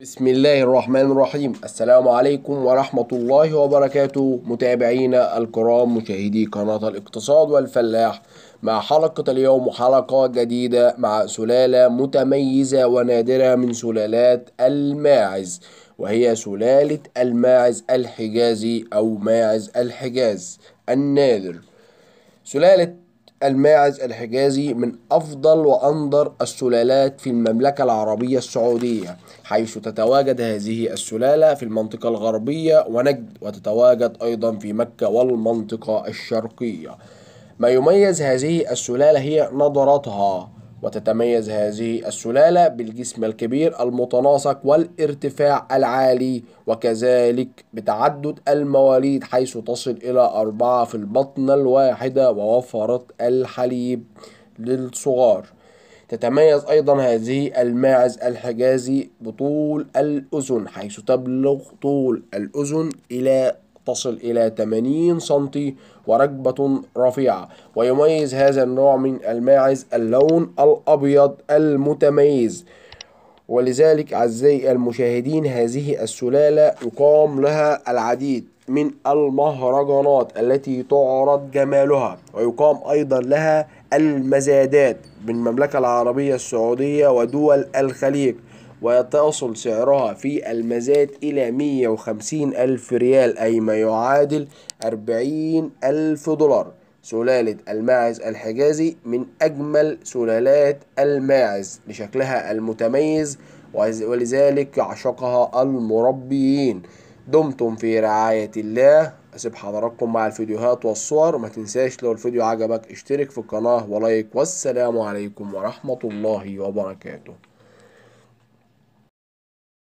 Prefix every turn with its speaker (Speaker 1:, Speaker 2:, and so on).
Speaker 1: بسم الله الرحمن الرحيم السلام عليكم ورحمة الله وبركاته متابعينا الكرام مشاهدي قناة الاقتصاد والفلاح مع حلقة اليوم حلقة جديدة مع سلالة متميزة ونادرة من سلالات الماعز وهي سلالة الماعز الحجازي أو ماعز الحجاز النادر سلالة الماعز الحجازي من أفضل وأندر السلالات في المملكة العربية السعودية حيث تتواجد هذه السلالة في المنطقة الغربية ونجد وتتواجد أيضا في مكة والمنطقة الشرقية ما يميز هذه السلالة هي نضرتها وتتميز هذه السلالة بالجسم الكبير المتناسق والارتفاع العالي وكذلك بتعدد المواليد حيث تصل إلى أربعة في البطن الواحدة ووفرة الحليب للصغار تتميز أيضا هذه الماعز الحجازي بطول الأذن حيث تبلغ طول الأذن إلى تصل إلى 80 سم وركبة رفيعة ويميز هذا النوع من الماعز اللون الأبيض المتميز ولذلك أعزائي المشاهدين هذه السلالة يقام لها العديد من المهرجانات التي تعرض جمالها ويقام أيضا لها المزادات بالمملكة العربية السعودية ودول الخليج ويتصل سعرها في المزاد إلى 150 ألف ريال أي ما يعادل 40 ألف دولار سلالة الماعز الحجازي من أجمل سلالات الماعز لشكلها المتميز ولذلك يعشقها المربيين دمتم في رعاية الله أسيب حضراتكم مع الفيديوهات والصور ما تنساش لو الفيديو عجبك اشترك في القناة ولايك والسلام عليكم ورحمة الله وبركاته